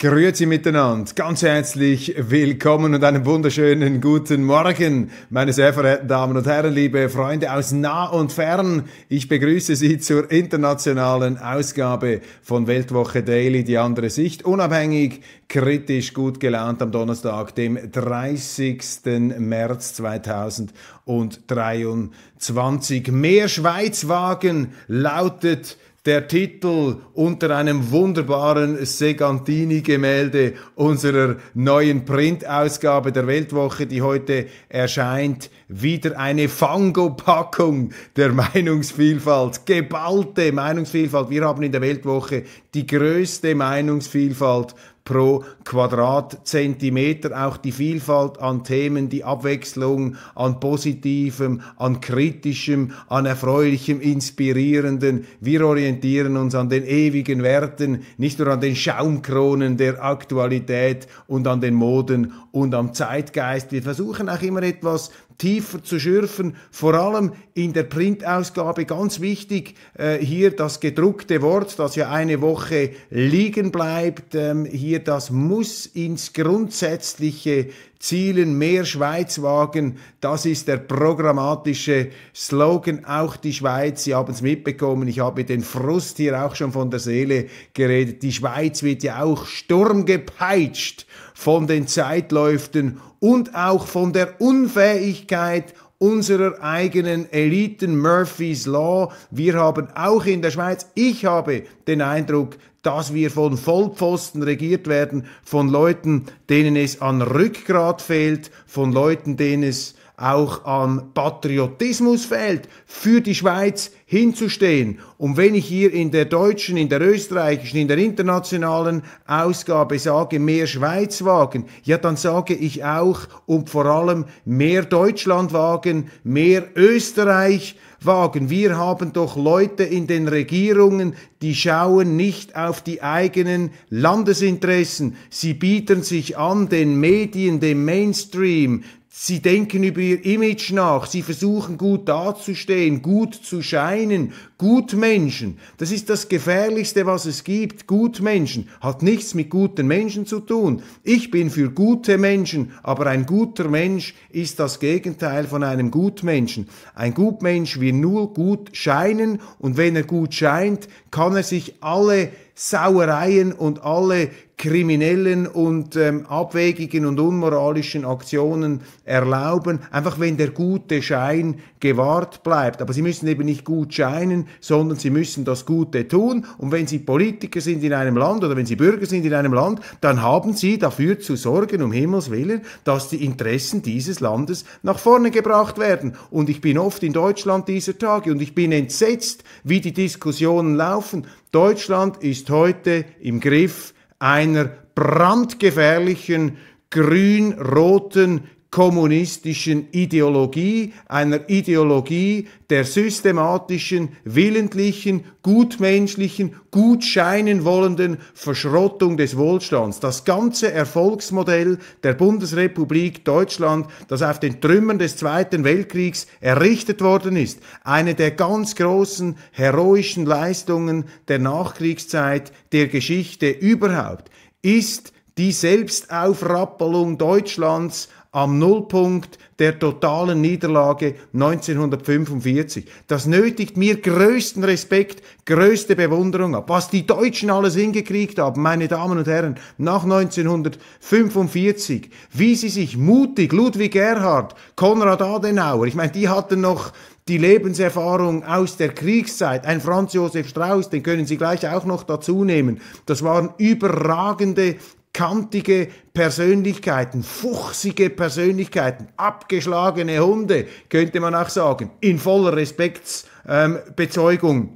Grüezi miteinander, ganz herzlich willkommen und einen wunderschönen guten Morgen, meine sehr verehrten Damen und Herren, liebe Freunde aus nah und fern. Ich begrüße Sie zur internationalen Ausgabe von Weltwoche Daily, die andere Sicht, unabhängig, kritisch, gut gelaunt am Donnerstag, dem 30. März 2023. Mehr Schweizwagen lautet der Titel unter einem wunderbaren Segantini-Gemälde unserer neuen Printausgabe der Weltwoche, die heute erscheint. Wieder eine Fangopackung der Meinungsvielfalt, geballte Meinungsvielfalt. Wir haben in der Weltwoche die größte Meinungsvielfalt pro Quadratzentimeter. Auch die Vielfalt an Themen, die Abwechslung an Positivem, an Kritischem, an Erfreulichem, Inspirierenden. Wir orientieren uns an den ewigen Werten, nicht nur an den Schaumkronen der Aktualität und an den Moden und am Zeitgeist. Wir versuchen auch immer etwas tiefer zu schürfen, vor allem in der Printausgabe. Ganz wichtig äh, hier das gedruckte Wort, das ja eine Woche liegen bleibt. Ähm, hier wir, das muss ins grundsätzliche Zielen mehr Schweiz wagen. Das ist der programmatische Slogan. Auch die Schweiz, Sie haben es mitbekommen, ich habe den Frust hier auch schon von der Seele geredet. Die Schweiz wird ja auch sturmgepeitscht von den Zeitläuften und auch von der Unfähigkeit unserer eigenen Eliten Murphy's Law. Wir haben auch in der Schweiz, ich habe den Eindruck, dass wir von Vollpfosten regiert werden, von Leuten, denen es an Rückgrat fehlt, von Leuten, denen es auch an Patriotismus fehlt, für die Schweiz hinzustehen. Und wenn ich hier in der deutschen, in der österreichischen, in der internationalen Ausgabe sage, mehr Schweiz wagen, ja, dann sage ich auch und vor allem mehr Deutschland wagen, mehr Österreich, wagen. Wir haben doch Leute in den Regierungen, die schauen nicht auf die eigenen Landesinteressen. Sie bieten sich an den Medien, dem Mainstream, Sie denken über ihr Image nach, sie versuchen gut dazustehen, gut zu scheinen, Gutmenschen. Das ist das Gefährlichste, was es gibt. Gutmenschen hat nichts mit guten Menschen zu tun. Ich bin für gute Menschen, aber ein guter Mensch ist das Gegenteil von einem Gutmenschen. Ein Gutmensch will nur gut scheinen und wenn er gut scheint, kann er sich alle Sauereien und alle kriminellen und ähm, abwegigen und unmoralischen Aktionen erlauben, einfach wenn der gute Schein gewahrt bleibt. Aber sie müssen eben nicht gut scheinen, sondern sie müssen das Gute tun. Und wenn sie Politiker sind in einem Land oder wenn sie Bürger sind in einem Land, dann haben sie dafür zu sorgen, um Himmels willen, dass die Interessen dieses Landes nach vorne gebracht werden. Und ich bin oft in Deutschland dieser Tage und ich bin entsetzt, wie die Diskussionen laufen. Deutschland ist heute im Griff einer brandgefährlichen grün-roten kommunistischen Ideologie, einer Ideologie der systematischen, willentlichen, gutmenschlichen, gut scheinen wollenden Verschrottung des Wohlstands. Das ganze Erfolgsmodell der Bundesrepublik Deutschland, das auf den Trümmern des Zweiten Weltkriegs errichtet worden ist, eine der ganz großen heroischen Leistungen der Nachkriegszeit, der Geschichte überhaupt, ist die Selbstaufrappelung Deutschlands am Nullpunkt der totalen Niederlage 1945. Das nötigt mir größten Respekt, größte Bewunderung ab. Was die Deutschen alles hingekriegt haben, meine Damen und Herren, nach 1945, wie sie sich mutig, Ludwig Erhard, Konrad Adenauer, ich meine, die hatten noch die Lebenserfahrung aus der Kriegszeit. Ein Franz Josef Strauß, den können Sie gleich auch noch dazu nehmen. Das waren überragende kantige Persönlichkeiten, fuchsige Persönlichkeiten, abgeschlagene Hunde, könnte man auch sagen, in voller Respektsbezeugung. Ähm,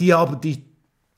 die aber die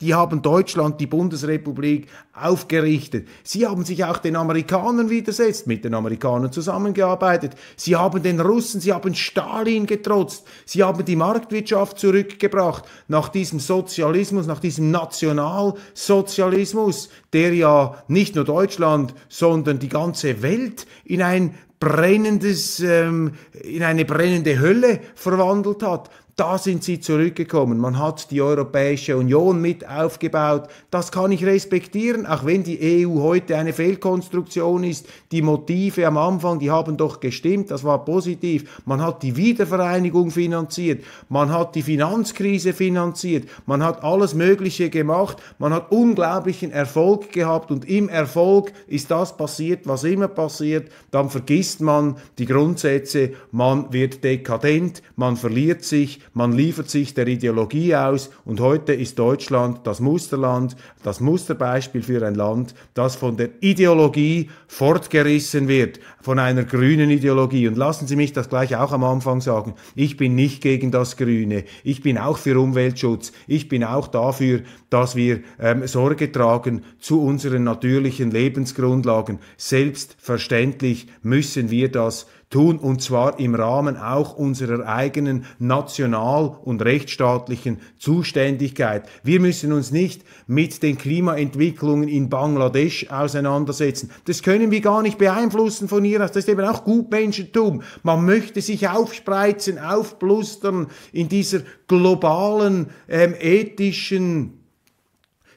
die haben Deutschland, die Bundesrepublik aufgerichtet. Sie haben sich auch den Amerikanern widersetzt, mit den Amerikanern zusammengearbeitet. Sie haben den Russen, sie haben Stalin getrotzt. Sie haben die Marktwirtschaft zurückgebracht nach diesem Sozialismus, nach diesem Nationalsozialismus, der ja nicht nur Deutschland, sondern die ganze Welt in ein brennendes, ähm, in eine brennende Hölle verwandelt hat. Da sind sie zurückgekommen. Man hat die Europäische Union mit aufgebaut. Das kann ich respektieren, auch wenn die EU heute eine Fehlkonstruktion ist. Die Motive am Anfang, die haben doch gestimmt. Das war positiv. Man hat die Wiedervereinigung finanziert. Man hat die Finanzkrise finanziert. Man hat alles Mögliche gemacht. Man hat unglaublichen Erfolg gehabt. Und im Erfolg ist das passiert, was immer passiert. Dann vergisst man die Grundsätze. Man wird dekadent. Man verliert sich man liefert sich der Ideologie aus und heute ist Deutschland das Musterland, das Musterbeispiel für ein Land, das von der Ideologie fortgerissen wird von einer grünen Ideologie. Und lassen Sie mich das gleich auch am Anfang sagen. Ich bin nicht gegen das Grüne. Ich bin auch für Umweltschutz. Ich bin auch dafür, dass wir ähm, Sorge tragen zu unseren natürlichen Lebensgrundlagen. Selbstverständlich müssen wir das tun, und zwar im Rahmen auch unserer eigenen national- und rechtsstaatlichen Zuständigkeit. Wir müssen uns nicht mit den Klimaentwicklungen in Bangladesch auseinandersetzen. Das können wir gar nicht beeinflussen von hier Messias, das ist eben auch Gutmenschentum. Man möchte sich aufspreizen, aufblustern in dieser globalen, ähm, ethischen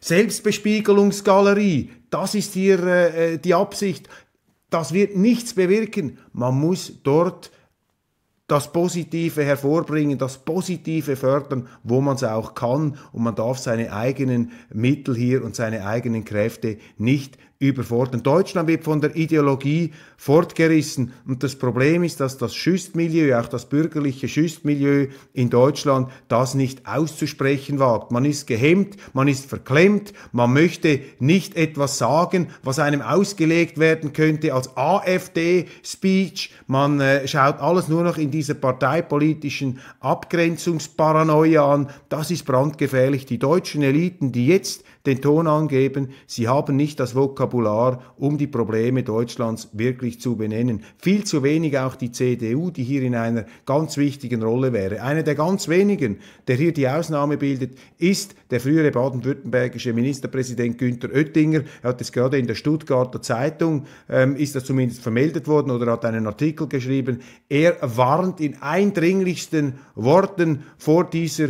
Selbstbespiegelungsgalerie. Das ist hier äh, äh die Absicht. Das wird nichts bewirken. Man muss dort das Positive hervorbringen, das Positive fördern, wo man es auch kann. Und man darf seine eigenen Mittel hier und seine eigenen Kräfte nicht überfordern. Deutschland wird von der Ideologie fortgerissen und das Problem ist, dass das Schüstmilieu, auch das bürgerliche Schüstmilieu in Deutschland, das nicht auszusprechen wagt. Man ist gehemmt, man ist verklemmt, man möchte nicht etwas sagen, was einem ausgelegt werden könnte als AfD-Speech. Man äh, schaut alles nur noch in dieser parteipolitischen Abgrenzungsparanoia an. Das ist brandgefährlich. Die deutschen Eliten, die jetzt den Ton angeben, sie haben nicht das Vokabular, um die Probleme Deutschlands wirklich zu benennen. Viel zu wenig auch die CDU, die hier in einer ganz wichtigen Rolle wäre. Einer der ganz wenigen, der hier die Ausnahme bildet, ist der frühere baden-württembergische Ministerpräsident Günther Oettinger. Er hat es gerade in der Stuttgarter Zeitung, ähm, ist das zumindest vermeldet worden oder hat einen Artikel geschrieben. Er warnt in eindringlichsten Worten vor dieser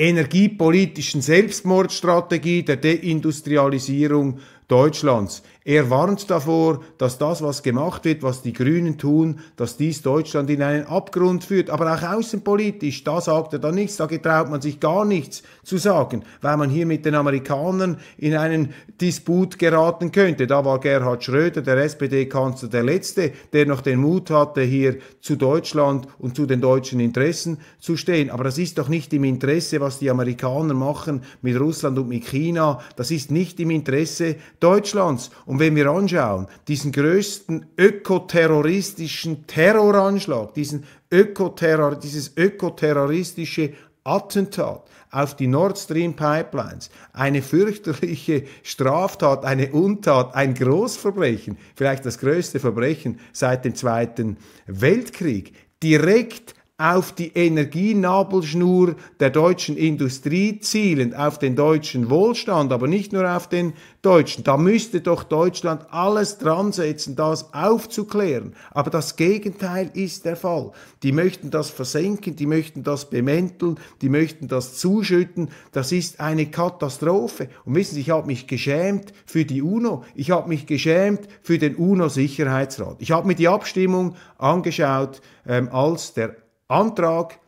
energiepolitischen Selbstmordstrategie der Deindustrialisierung Deutschlands. Er warnt davor, dass das, was gemacht wird, was die Grünen tun, dass dies Deutschland in einen Abgrund führt. Aber auch außenpolitisch, da sagt er dann nichts, da getraut man sich gar nichts zu sagen, weil man hier mit den Amerikanern in einen Disput geraten könnte. Da war Gerhard Schröder, der SPD-Kanzler, der Letzte, der noch den Mut hatte, hier zu Deutschland und zu den deutschen Interessen zu stehen. Aber das ist doch nicht im Interesse, was die Amerikaner machen mit Russland und mit China. Das ist nicht im Interesse Deutschlands. Und und wenn wir anschauen, diesen größten ökoterroristischen Terroranschlag, diesen Ökoterror, dieses ökoterroristische Attentat auf die Nord Stream Pipelines, eine fürchterliche Straftat, eine Untat, ein Großverbrechen, vielleicht das größte Verbrechen seit dem Zweiten Weltkrieg, direkt auf die Energienabelschnur der deutschen Industrie zielen, auf den deutschen Wohlstand, aber nicht nur auf den deutschen. Da müsste doch Deutschland alles dran setzen, das aufzuklären. Aber das Gegenteil ist der Fall. Die möchten das versenken, die möchten das bemänteln, die möchten das zuschütten. Das ist eine Katastrophe. Und wissen Sie, ich habe mich geschämt für die UNO. Ich habe mich geschämt für den UNO-Sicherheitsrat. Ich habe mir die Abstimmung angeschaut, ähm, als der Antrag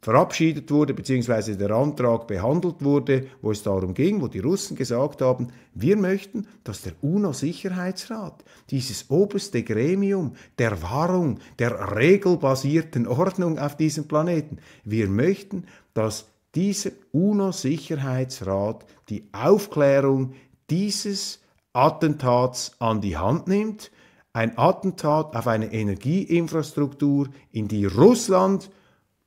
verabschiedet wurde, beziehungsweise der Antrag behandelt wurde, wo es darum ging, wo die Russen gesagt haben, wir möchten, dass der UNO-Sicherheitsrat, dieses oberste Gremium der Wahrung der regelbasierten Ordnung auf diesem Planeten, wir möchten, dass dieser UNO-Sicherheitsrat die Aufklärung dieses Attentats an die Hand nimmt ein Attentat auf eine Energieinfrastruktur, in die Russland,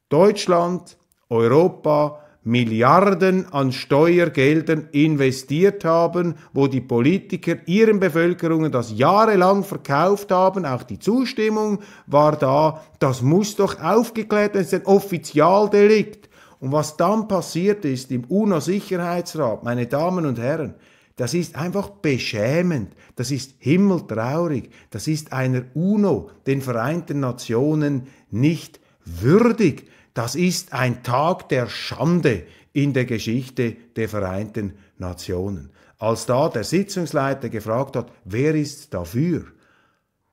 Deutschland, Europa Milliarden an Steuergeldern investiert haben, wo die Politiker ihren Bevölkerungen das jahrelang verkauft haben, auch die Zustimmung war da, das muss doch aufgeklärt werden, das ist ein Offizialdelikt. Und was dann passiert ist im UNO-Sicherheitsrat, meine Damen und Herren, das ist einfach beschämend, das ist himmeltraurig, das ist einer UNO, den Vereinten Nationen, nicht würdig. Das ist ein Tag der Schande in der Geschichte der Vereinten Nationen. Als da der Sitzungsleiter gefragt hat, wer ist dafür,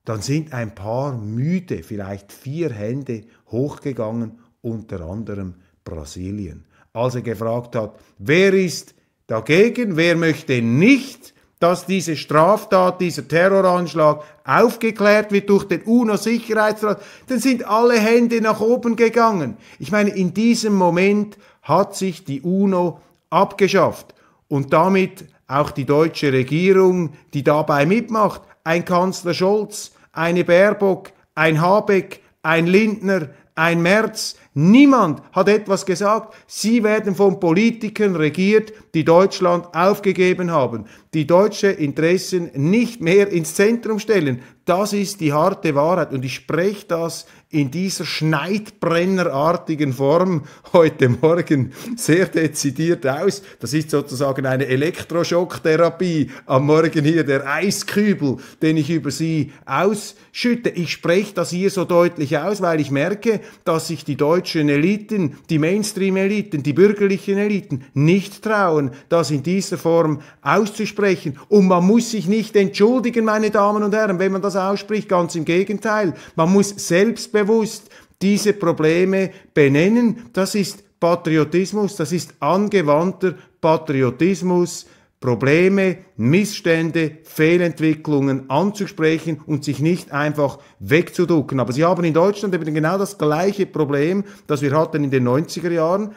dann sind ein paar müde, vielleicht vier Hände hochgegangen, unter anderem Brasilien. Als er gefragt hat, wer ist dagegen, wer möchte nicht, dass diese Straftat, dieser Terroranschlag aufgeklärt wird durch den UNO-Sicherheitsrat, dann sind alle Hände nach oben gegangen. Ich meine, in diesem Moment hat sich die UNO abgeschafft und damit auch die deutsche Regierung, die dabei mitmacht, ein Kanzler Scholz, eine Baerbock, ein Habeck, ein Lindner, ein Merz, niemand hat etwas gesagt. Sie werden von Politikern regiert, die Deutschland aufgegeben haben, die deutsche Interessen nicht mehr ins Zentrum stellen. Das ist die harte Wahrheit und ich spreche das in dieser schneidbrennerartigen Form heute Morgen sehr dezidiert aus. Das ist sozusagen eine Elektroschocktherapie am Morgen hier, der Eiskübel, den ich über Sie ausschütte. Ich spreche das hier so deutlich aus, weil ich merke, dass sich die deutschen Eliten, die Mainstream-Eliten, die bürgerlichen Eliten nicht trauen, trauen, das in dieser Form auszusprechen. Und man muss sich nicht entschuldigen, meine Damen und Herren, wenn man das ausspricht. Ganz im Gegenteil. Man muss selbstbewusst diese Probleme benennen. Das ist Patriotismus, das ist angewandter Patriotismus. Probleme, Missstände, Fehlentwicklungen anzusprechen und sich nicht einfach wegzuducken. Aber Sie haben in Deutschland eben genau das gleiche Problem, das wir hatten in den 90er Jahren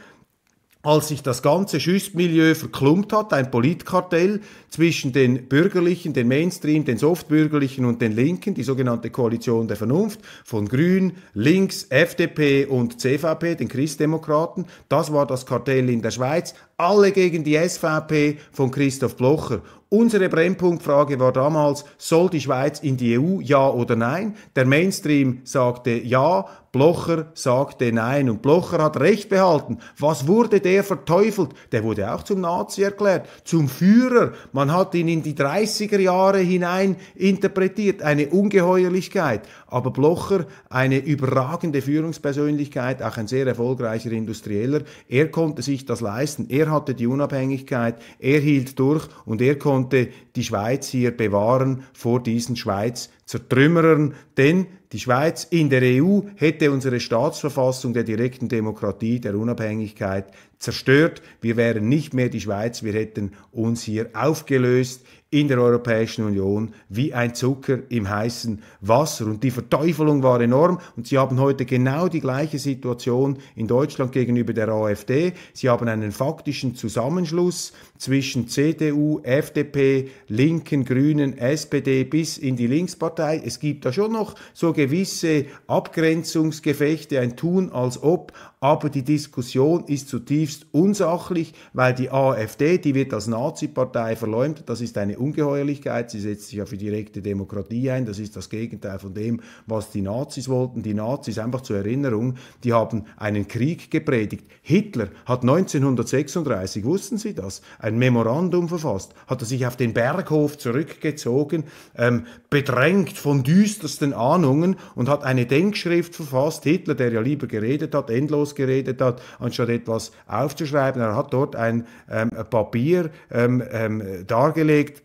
als sich das ganze Schüssmilieu verklumpt hat, ein Politkartell zwischen den Bürgerlichen, den Mainstream, den Softbürgerlichen und den Linken, die sogenannte Koalition der Vernunft, von Grün, Links, FDP und CVP, den Christdemokraten. Das war das Kartell in der Schweiz. Alle gegen die SVP von Christoph Blocher. Unsere Brennpunktfrage war damals, soll die Schweiz in die EU, ja oder nein? Der Mainstream sagte ja, Blocher sagte nein und Blocher hat Recht behalten. Was wurde der verteufelt? Der wurde auch zum Nazi erklärt, zum Führer. Man hat ihn in die 30er Jahre hinein interpretiert, eine Ungeheuerlichkeit. Aber Blocher, eine überragende Führungspersönlichkeit, auch ein sehr erfolgreicher Industrieller, er konnte sich das leisten. Er hatte die Unabhängigkeit, er hielt durch und er konnte die Schweiz hier bewahren vor diesen Schweiz zertrümmern, denn die Schweiz in der EU hätte unsere Staatsverfassung der direkten Demokratie, der Unabhängigkeit zerstört. Wir wären nicht mehr die Schweiz, wir hätten uns hier aufgelöst in der Europäischen Union wie ein Zucker im heißen Wasser. Und die Verteufelung war enorm. Und Sie haben heute genau die gleiche Situation in Deutschland gegenüber der AfD. Sie haben einen faktischen Zusammenschluss zwischen CDU, FDP, Linken, Grünen, SPD bis in die Linkspartei. Es gibt da schon noch so gewisse Abgrenzungsgefechte, ein Tun als ob, aber die Diskussion ist zutiefst unsachlich, weil die AfD, die wird als Nazi-Partei verleumdet, das ist eine Ungeheuerlichkeit, sie setzt sich ja für direkte Demokratie ein, das ist das Gegenteil von dem, was die Nazis wollten. Die Nazis, einfach zur Erinnerung, die haben einen Krieg gepredigt. Hitler hat 1936, wussten Sie das, ein Memorandum verfasst, hat er sich auf den Berghof zurückgezogen, ähm, bedrängt von düstersten Ahnungen und hat eine Denkschrift verfasst, Hitler, der ja lieber geredet hat, endlos geredet hat, anstatt etwas aufzuschreiben. Er hat dort ein ähm, Papier ähm, ähm, dargelegt,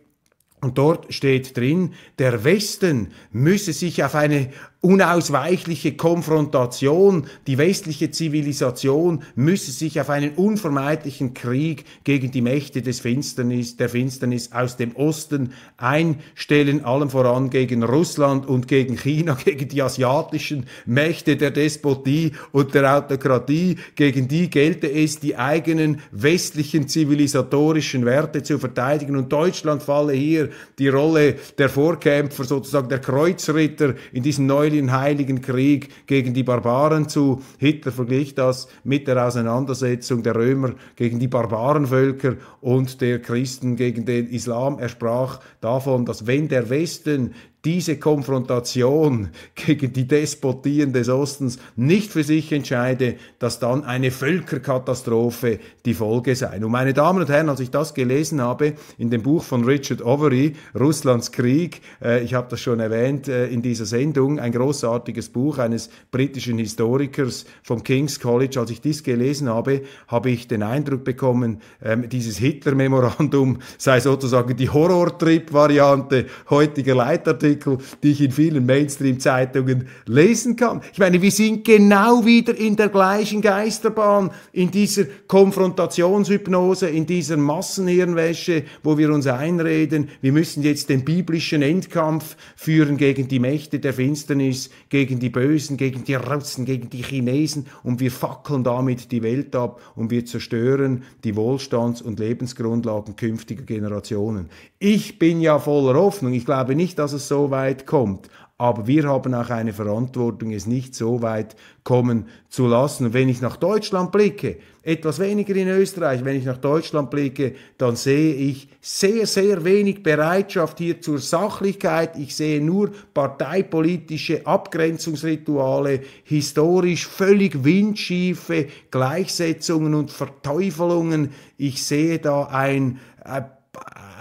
und dort steht drin, der Westen müsse sich auf eine unausweichliche Konfrontation. Die westliche Zivilisation müsse sich auf einen unvermeidlichen Krieg gegen die Mächte des Finsternis, der Finsternis aus dem Osten einstellen, allem voran gegen Russland und gegen China, gegen die asiatischen Mächte der Despotie und der Autokratie. Gegen die gelte es, die eigenen westlichen zivilisatorischen Werte zu verteidigen. Und Deutschland falle hier die Rolle der Vorkämpfer, sozusagen der Kreuzritter in diesen neuen neuen Heiligen Krieg gegen die Barbaren zu. Hitler verglich das mit der Auseinandersetzung der Römer gegen die Barbarenvölker und der Christen gegen den Islam. Er sprach davon, dass wenn der Westen diese Konfrontation gegen die Despotien des Ostens nicht für sich entscheide, dass dann eine Völkerkatastrophe die Folge sei. Und meine Damen und Herren, als ich das gelesen habe in dem Buch von Richard Overy, Russlands Krieg, äh, ich habe das schon erwähnt äh, in dieser Sendung, ein großartiges Buch eines britischen Historikers vom King's College, als ich dies gelesen habe, habe ich den Eindruck bekommen, äh, dieses Hitler-Memorandum sei sozusagen die Horrortrip-Variante heutiger Leitartikel Artikel, die ich in vielen Mainstream-Zeitungen lesen kann. Ich meine, wir sind genau wieder in der gleichen Geisterbahn, in dieser Konfrontationshypnose, in dieser Massenhirnwäsche, wo wir uns einreden, wir müssen jetzt den biblischen Endkampf führen gegen die Mächte der Finsternis, gegen die Bösen, gegen die Russen, gegen die Chinesen und wir fackeln damit die Welt ab und wir zerstören die Wohlstands- und Lebensgrundlagen künftiger Generationen. Ich bin ja voller Hoffnung. Ich glaube nicht, dass es so weit kommt. Aber wir haben auch eine Verantwortung, es nicht so weit kommen zu lassen. Und wenn ich nach Deutschland blicke, etwas weniger in Österreich, wenn ich nach Deutschland blicke, dann sehe ich sehr, sehr wenig Bereitschaft hier zur Sachlichkeit. Ich sehe nur parteipolitische Abgrenzungsrituale, historisch völlig windschiefe Gleichsetzungen und Verteufelungen. Ich sehe da ein, äh,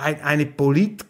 ein eine Politik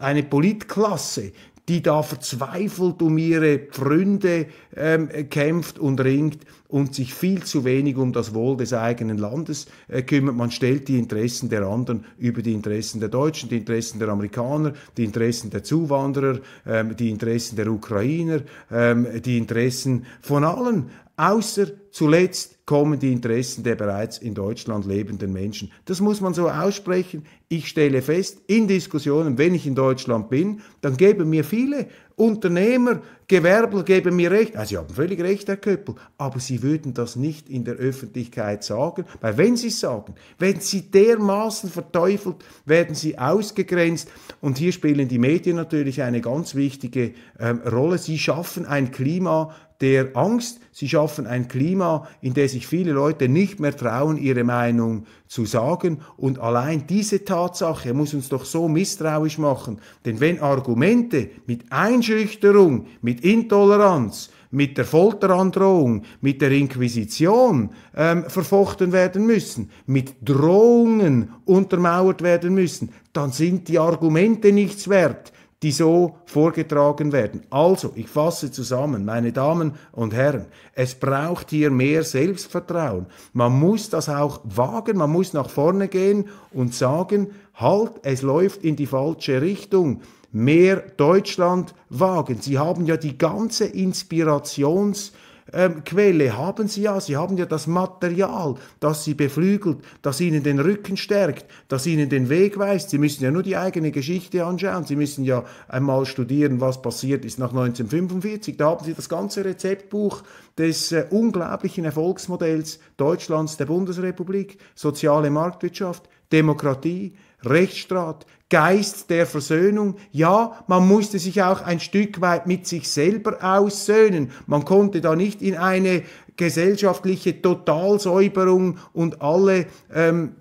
eine Politklasse, die da verzweifelt um ihre Pfründe ähm, kämpft und ringt und sich viel zu wenig um das Wohl des eigenen Landes äh, kümmert. Man stellt die Interessen der anderen über die Interessen der Deutschen, die Interessen der Amerikaner, die Interessen der Zuwanderer, ähm, die Interessen der Ukrainer, ähm, die Interessen von allen, außer zuletzt kommen die Interessen der bereits in Deutschland lebenden Menschen. Das muss man so aussprechen. Ich stelle fest, in Diskussionen, wenn ich in Deutschland bin, dann geben mir viele Unternehmer, Gewerbler geben mir recht. Also, sie haben völlig recht, Herr Köppel. Aber sie würden das nicht in der Öffentlichkeit sagen, weil wenn sie es sagen, wenn sie dermaßen verteufelt, werden sie ausgegrenzt. Und hier spielen die Medien natürlich eine ganz wichtige ähm, Rolle. Sie schaffen ein Klima der Angst. Sie schaffen ein Klima, in dem sich viele Leute nicht mehr trauen, ihre Meinung zu sagen. Und allein diese Tatsache muss uns doch so misstrauisch machen. Denn wenn Argumente mit Einschüchterung, mit Intoleranz, mit der Folterandrohung, mit der Inquisition ähm, verfochten werden müssen, mit Drohungen untermauert werden müssen, dann sind die Argumente nichts wert, die so vorgetragen werden. Also, ich fasse zusammen, meine Damen und Herren, es braucht hier mehr Selbstvertrauen. Man muss das auch wagen, man muss nach vorne gehen und sagen, halt, es läuft in die falsche Richtung mehr Deutschland wagen. Sie haben ja die ganze Inspirations- ähm, Quelle haben sie ja, sie haben ja das Material, das sie beflügelt, das ihnen den Rücken stärkt, das ihnen den Weg weist. Sie müssen ja nur die eigene Geschichte anschauen, sie müssen ja einmal studieren, was passiert ist nach 1945. Da haben sie das ganze Rezeptbuch des äh, unglaublichen Erfolgsmodells Deutschlands, der Bundesrepublik, soziale Marktwirtschaft, Demokratie, Rechtsstaat, Geist der Versöhnung. Ja, man musste sich auch ein Stück weit mit sich selber aussöhnen. Man konnte da nicht in eine gesellschaftliche Totalsäuberung und alle ähm,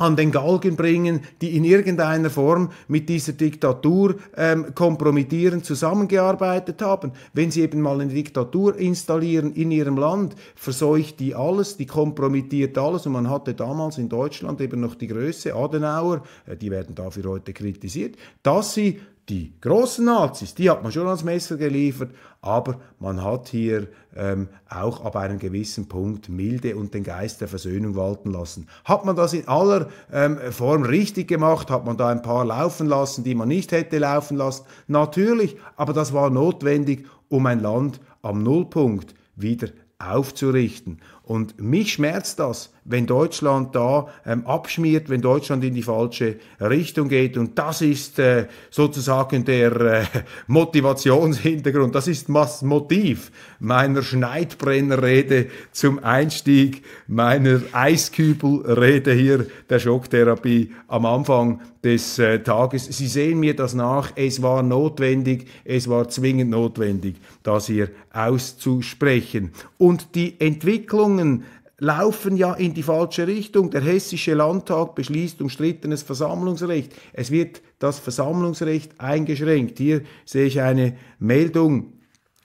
an den Galgen bringen, die in irgendeiner Form mit dieser Diktatur ähm, kompromittierend zusammengearbeitet haben. Wenn sie eben mal eine Diktatur installieren in ihrem Land, verseucht die alles, die kompromittiert alles. Und man hatte damals in Deutschland eben noch die Größe Adenauer, äh, die werden dafür heute kritisiert, dass sie die großen Nazis, die hat man schon ans Messer geliefert, aber man hat hier ähm, auch ab einem gewissen Punkt Milde und den Geist der Versöhnung walten lassen. Hat man das in aller ähm, Form richtig gemacht? Hat man da ein paar laufen lassen, die man nicht hätte laufen lassen? Natürlich, aber das war notwendig, um ein Land am Nullpunkt wieder aufzurichten. Und mich schmerzt das, wenn Deutschland da ähm, abschmiert, wenn Deutschland in die falsche Richtung geht. Und das ist äh, sozusagen der äh, Motivationshintergrund, das ist das Motiv meiner Schneidbrennerrede zum Einstieg meiner Eiskübelrede hier der Schocktherapie am Anfang des äh, Tages. Sie sehen mir das nach, es war notwendig, es war zwingend notwendig, das hier auszusprechen. Und die Entwicklung Verhandlungen laufen ja in die falsche Richtung. Der hessische Landtag beschließt umstrittenes Versammlungsrecht. Es wird das Versammlungsrecht eingeschränkt. Hier sehe ich eine Meldung.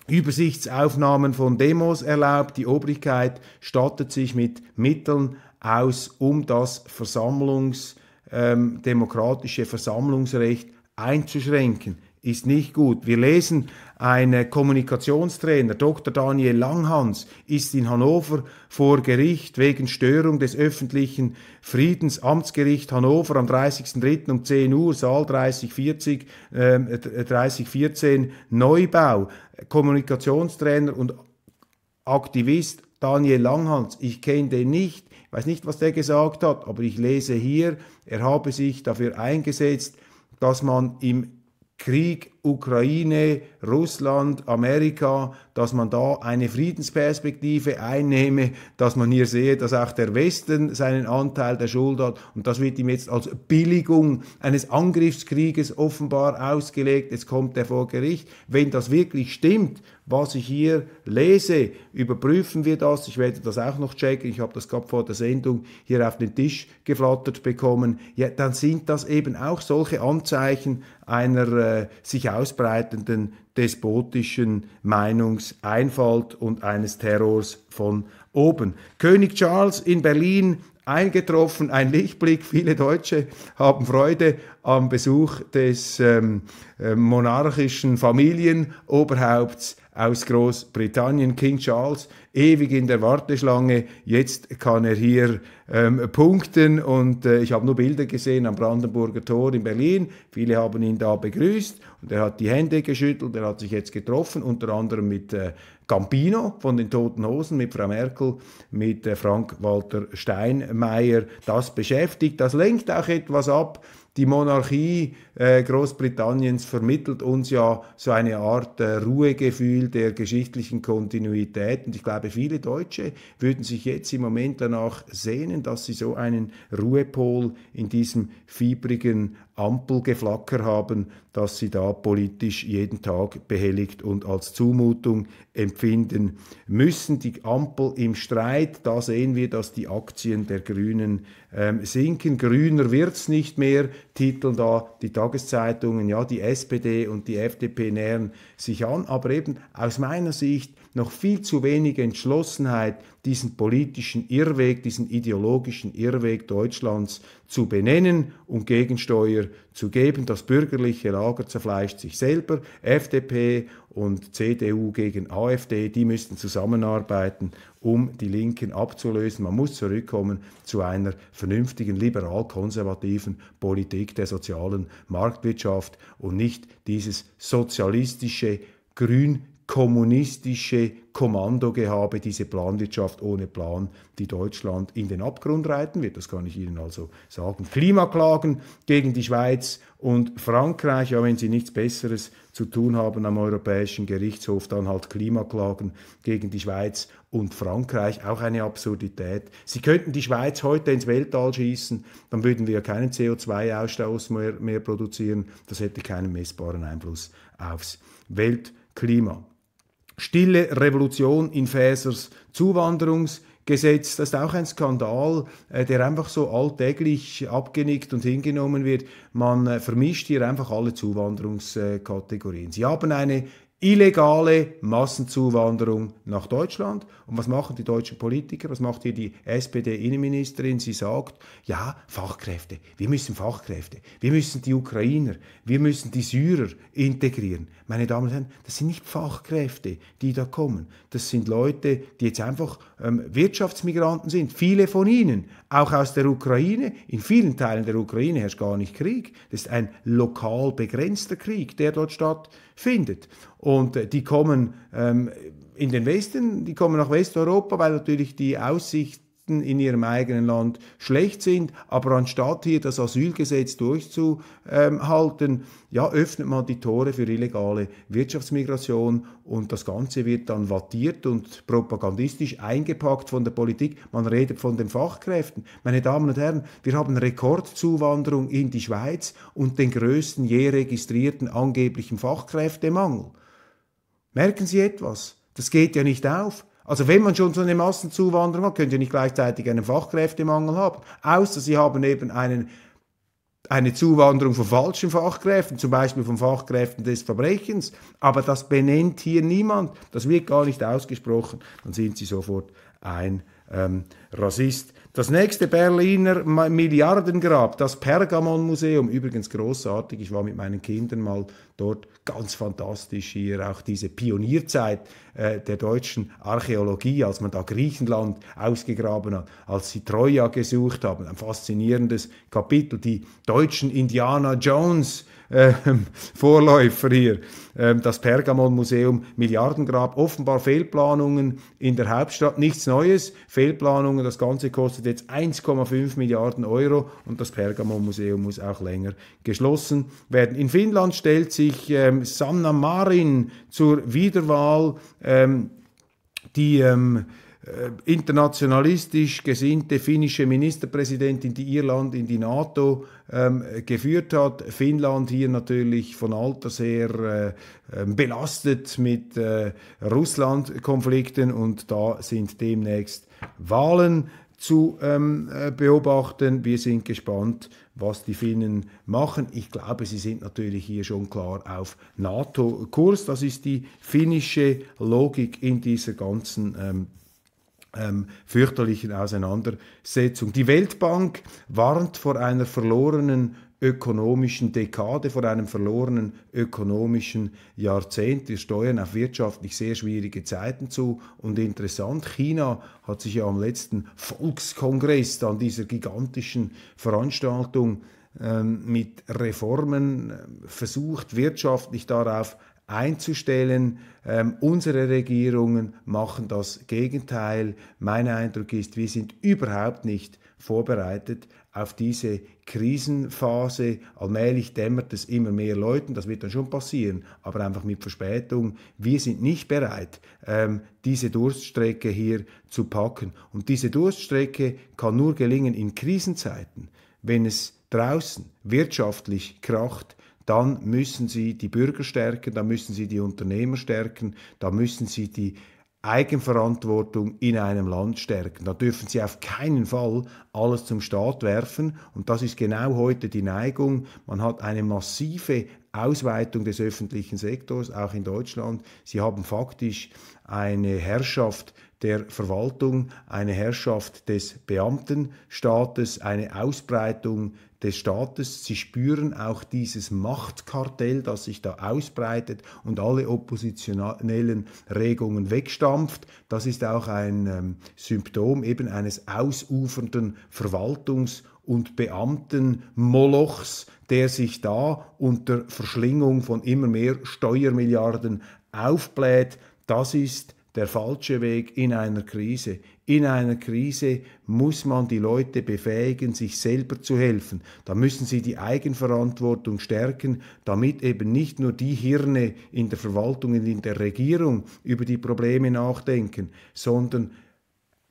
Übersichtsaufnahmen von Demos erlaubt. Die Obrigkeit stattet sich mit Mitteln aus, um das Versammlungs, ähm, demokratische Versammlungsrecht einzuschränken ist nicht gut. Wir lesen, ein äh, Kommunikationstrainer, Dr. Daniel Langhans, ist in Hannover vor Gericht wegen Störung des öffentlichen Friedens. Amtsgericht Hannover am 30.03. um 10 Uhr, Saal 3040, ähm, äh, 3014, Neubau. Kommunikationstrainer und Aktivist Daniel Langhans, ich kenne den nicht, Ich weiß nicht, was der gesagt hat, aber ich lese hier, er habe sich dafür eingesetzt, dass man im Krieg Ukraine, Russland, Amerika, dass man da eine Friedensperspektive einnehme, dass man hier sehe, dass auch der Westen seinen Anteil der Schuld hat und das wird ihm jetzt als Billigung eines Angriffskrieges offenbar ausgelegt. Jetzt kommt er vor Gericht. Wenn das wirklich stimmt, was ich hier lese, überprüfen wir das. Ich werde das auch noch checken. Ich habe das gerade vor der Sendung hier auf den Tisch geflattert bekommen. Ja, dann sind das eben auch solche Anzeichen einer äh, sich ausbreitenden despotischen Meinungseinfalt und eines Terrors von oben. König Charles in Berlin eingetroffen, ein Lichtblick. Viele Deutsche haben Freude am Besuch des ähm, äh, monarchischen Familienoberhaupts aus Großbritannien, King Charles, ewig in der Warteschlange. Jetzt kann er hier ähm, punkten und äh, ich habe nur Bilder gesehen am Brandenburger Tor in Berlin. Viele haben ihn da begrüßt und er hat die Hände geschüttelt. Er hat sich jetzt getroffen, unter anderem mit äh, Campino von den Toten Hosen, mit Frau Merkel, mit äh, Frank-Walter Steinmeier. Das beschäftigt, das lenkt auch etwas ab. Die Monarchie äh, Großbritanniens vermittelt uns ja so eine Art äh, Ruhegefühl der geschichtlichen Kontinuität. Und ich glaube, viele Deutsche würden sich jetzt im Moment danach sehnen, dass sie so einen Ruhepol in diesem fiebrigen Ampelgeflacker haben, dass sie da politisch jeden Tag behelligt und als Zumutung empfinden müssen. Die Ampel im Streit, da sehen wir, dass die Aktien der Grünen ähm, sinken. Grüner wird es nicht mehr, titeln da die Tageszeitungen, ja, die SPD und die FDP nähern sich an, aber eben aus meiner Sicht noch viel zu wenig Entschlossenheit, diesen politischen Irrweg, diesen ideologischen Irrweg Deutschlands zu benennen und Gegensteuer zu geben. Das bürgerliche Lager zerfleischt sich selber. FDP und CDU gegen AfD, die müssten zusammenarbeiten, um die Linken abzulösen. Man muss zurückkommen zu einer vernünftigen liberal-konservativen Politik der sozialen Marktwirtschaft und nicht dieses sozialistische Grün kommunistische Kommandogehabe, diese Planwirtschaft ohne Plan, die Deutschland in den Abgrund reiten wird. Das kann ich Ihnen also sagen. Klimaklagen gegen die Schweiz und Frankreich, ja, wenn sie nichts Besseres zu tun haben am Europäischen Gerichtshof, dann halt Klimaklagen gegen die Schweiz und Frankreich, auch eine Absurdität. Sie könnten die Schweiz heute ins Weltall schießen, dann würden wir keinen CO2-Ausstoß mehr, mehr produzieren. Das hätte keinen messbaren Einfluss aufs Weltklima. Stille Revolution in Fäsers Zuwanderungsgesetz, das ist auch ein Skandal, äh, der einfach so alltäglich abgenickt und hingenommen wird. Man äh, vermischt hier einfach alle Zuwanderungskategorien. Sie haben eine illegale Massenzuwanderung nach Deutschland. Und was machen die deutschen Politiker? Was macht hier die SPD-Innenministerin? Sie sagt, ja, Fachkräfte, wir müssen Fachkräfte, wir müssen die Ukrainer, wir müssen die Syrer integrieren. Meine Damen und Herren, das sind nicht Fachkräfte, die da kommen. Das sind Leute, die jetzt einfach ähm, Wirtschaftsmigranten sind. Viele von ihnen, auch aus der Ukraine. In vielen Teilen der Ukraine herrscht gar nicht Krieg. Das ist ein lokal begrenzter Krieg, der dort stattfindet findet. Und äh, die kommen ähm, in den Westen, die kommen nach Westeuropa, weil natürlich die Aussicht Christen in ihrem eigenen Land schlecht sind, aber anstatt hier das Asylgesetz durchzuhalten, ja, öffnet man die Tore für illegale Wirtschaftsmigration und das Ganze wird dann wattiert und propagandistisch eingepackt von der Politik. Man redet von den Fachkräften. Meine Damen und Herren, wir haben Rekordzuwanderung in die Schweiz und den größten je registrierten angeblichen Fachkräftemangel. Merken Sie etwas? Das geht ja nicht auf. Also wenn man schon so eine Massenzuwanderung hat, könnt ihr nicht gleichzeitig einen Fachkräftemangel haben. Außer sie haben eben einen, eine Zuwanderung von falschen Fachkräften, zum Beispiel von Fachkräften des Verbrechens. Aber das benennt hier niemand. Das wird gar nicht ausgesprochen. Dann sind sie sofort ein ähm, Rassist. Das nächste Berliner Milliardengrab, das Pergamon-Museum, übrigens großartig. Ich war mit meinen Kindern mal dort ganz fantastisch hier auch diese Pionierzeit äh, der deutschen Archäologie, als man da Griechenland ausgegraben hat, als sie Troja gesucht haben. Ein faszinierendes Kapitel, die deutschen Indiana Jones. Äh, Vorläufer hier, äh, das Pergamon-Museum, Milliardengrab, offenbar Fehlplanungen in der Hauptstadt, nichts Neues, Fehlplanungen, das Ganze kostet jetzt 1,5 Milliarden Euro und das Pergamon-Museum muss auch länger geschlossen werden. In Finnland stellt sich sich ähm, Sanna Marin zur Wiederwahl, ähm, die ähm, äh, internationalistisch gesinnte finnische Ministerpräsidentin, die Irland in die NATO ähm, geführt hat. Finnland hier natürlich von alters her äh, ähm, belastet mit äh, Russland-Konflikten und da sind demnächst Wahlen zu ähm, äh, beobachten. Wir sind gespannt, was die Finnen machen. Ich glaube, sie sind natürlich hier schon klar auf NATO-Kurs. Das ist die finnische Logik in dieser ganzen ähm, ähm, fürchterlichen Auseinandersetzung. Die Weltbank warnt vor einer verlorenen ökonomischen Dekade, vor einem verlorenen ökonomischen Jahrzehnt. Wir steuern auf wirtschaftlich sehr schwierige Zeiten zu. Und interessant, China hat sich ja am letzten Volkskongress an dieser gigantischen Veranstaltung ähm, mit Reformen ähm, versucht, wirtschaftlich darauf einzustellen. Ähm, unsere Regierungen machen das Gegenteil. Mein Eindruck ist, wir sind überhaupt nicht vorbereitet auf diese Krisenphase. Allmählich dämmert es immer mehr Leuten, das wird dann schon passieren, aber einfach mit Verspätung. Wir sind nicht bereit, ähm, diese Durststrecke hier zu packen. Und diese Durststrecke kann nur gelingen in Krisenzeiten, wenn es draußen wirtschaftlich kracht, dann müssen sie die Bürger stärken, dann müssen sie die Unternehmer stärken, dann müssen sie die Eigenverantwortung in einem Land stärken. Da dürfen sie auf keinen Fall alles zum Staat werfen. Und das ist genau heute die Neigung. Man hat eine massive Ausweitung des öffentlichen Sektors, auch in Deutschland. Sie haben faktisch eine Herrschaft der Verwaltung, eine Herrschaft des Beamtenstaates, eine Ausbreitung des Staates. Sie spüren auch dieses Machtkartell, das sich da ausbreitet und alle oppositionellen Regungen wegstampft. Das ist auch ein ähm, Symptom eben eines ausufernden Verwaltungs- und Beamtenmolochs, der sich da unter Verschlingung von immer mehr Steuermilliarden aufbläht. Das ist der falsche Weg in einer Krise. In einer Krise muss man die Leute befähigen, sich selber zu helfen. Da müssen sie die Eigenverantwortung stärken, damit eben nicht nur die Hirne in der Verwaltung und in der Regierung über die Probleme nachdenken, sondern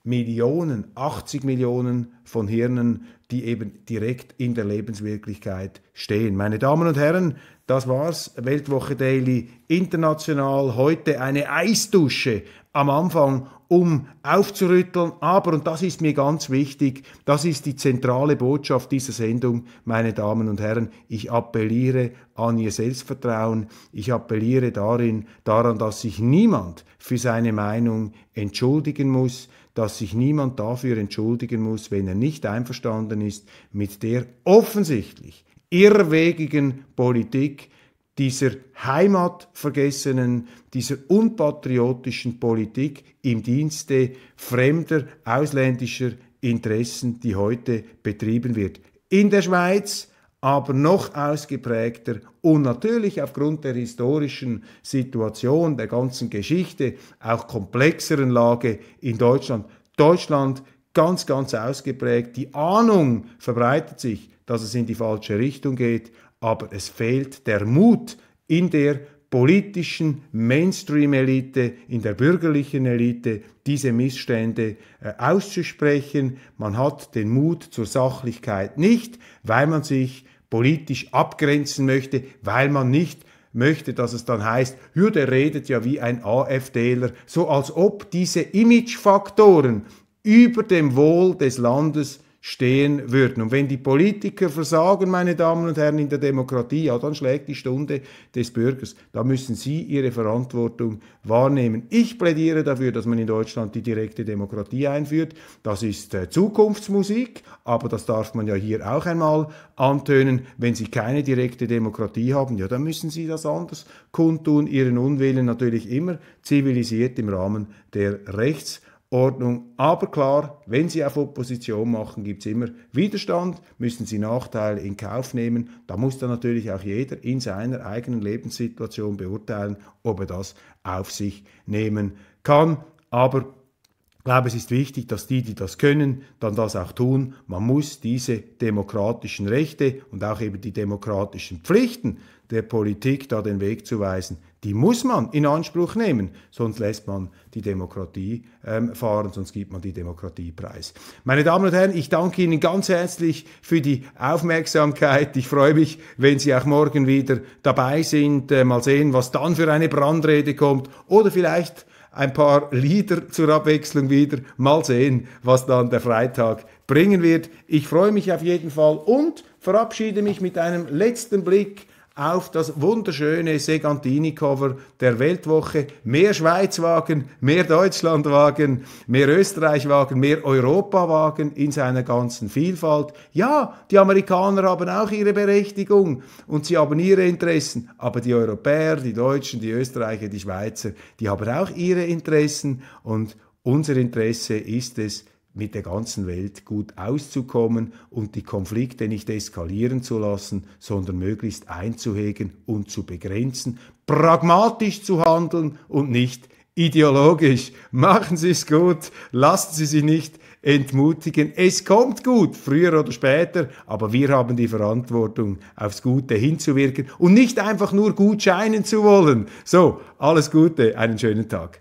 Millionen, 80 Millionen von Hirnen, die eben direkt in der Lebenswirklichkeit stehen. Meine Damen und Herren, das war's. Weltwoche Daily International. Heute eine Eisdusche am Anfang um aufzurütteln. Aber, und das ist mir ganz wichtig, das ist die zentrale Botschaft dieser Sendung, meine Damen und Herren, ich appelliere an ihr Selbstvertrauen, ich appelliere darin, daran, dass sich niemand für seine Meinung entschuldigen muss, dass sich niemand dafür entschuldigen muss, wenn er nicht einverstanden ist mit der offensichtlich irrwegigen Politik dieser heimatvergessenen, dieser unpatriotischen Politik im Dienste fremder, ausländischer Interessen, die heute betrieben wird. In der Schweiz, aber noch ausgeprägter und natürlich aufgrund der historischen Situation, der ganzen Geschichte, auch komplexeren Lage in Deutschland. Deutschland ganz, ganz ausgeprägt. Die Ahnung verbreitet sich, dass es in die falsche Richtung geht, aber es fehlt der Mut in der politischen Mainstream-Elite, in der bürgerlichen Elite, diese Missstände äh, auszusprechen. Man hat den Mut zur Sachlichkeit nicht, weil man sich politisch abgrenzen möchte, weil man nicht möchte, dass es dann heißt, Hürde redet ja wie ein AfDler, so als ob diese Imagefaktoren über dem Wohl des Landes stehen würden. Und wenn die Politiker versagen, meine Damen und Herren, in der Demokratie, ja, dann schlägt die Stunde des Bürgers. Da müssen Sie Ihre Verantwortung wahrnehmen. Ich plädiere dafür, dass man in Deutschland die direkte Demokratie einführt. Das ist äh, Zukunftsmusik, aber das darf man ja hier auch einmal antönen. Wenn Sie keine direkte Demokratie haben, ja, dann müssen Sie das anders kundtun. Ihren Unwillen natürlich immer zivilisiert im Rahmen der Rechts Ordnung. Aber klar, wenn sie auf Opposition machen, gibt es immer Widerstand, müssen sie Nachteile in Kauf nehmen. Da muss dann natürlich auch jeder in seiner eigenen Lebenssituation beurteilen, ob er das auf sich nehmen kann. Aber ich glaube, es ist wichtig, dass die, die das können, dann das auch tun. Man muss diese demokratischen Rechte und auch eben die demokratischen Pflichten der Politik da den Weg zu weisen, die muss man in Anspruch nehmen, sonst lässt man die Demokratie ähm, fahren, sonst gibt man die Demokratie preis. Meine Damen und Herren, ich danke Ihnen ganz herzlich für die Aufmerksamkeit. Ich freue mich, wenn Sie auch morgen wieder dabei sind. Äh, mal sehen, was dann für eine Brandrede kommt oder vielleicht ein paar Lieder zur Abwechslung wieder. Mal sehen, was dann der Freitag bringen wird. Ich freue mich auf jeden Fall und verabschiede mich mit einem letzten Blick auf das wunderschöne Segantini-Cover der Weltwoche. Mehr Schweizwagen, mehr Deutschlandwagen, mehr Österreichwagen, mehr Europawagen in seiner ganzen Vielfalt. Ja, die Amerikaner haben auch ihre Berechtigung und sie haben ihre Interessen, aber die Europäer, die Deutschen, die Österreicher, die Schweizer, die haben auch ihre Interessen und unser Interesse ist es, mit der ganzen Welt gut auszukommen und die Konflikte nicht eskalieren zu lassen, sondern möglichst einzuhegen und zu begrenzen, pragmatisch zu handeln und nicht ideologisch. Machen Sie es gut, lassen Sie sich nicht entmutigen. Es kommt gut, früher oder später, aber wir haben die Verantwortung, aufs Gute hinzuwirken und nicht einfach nur gut scheinen zu wollen. So, alles Gute, einen schönen Tag.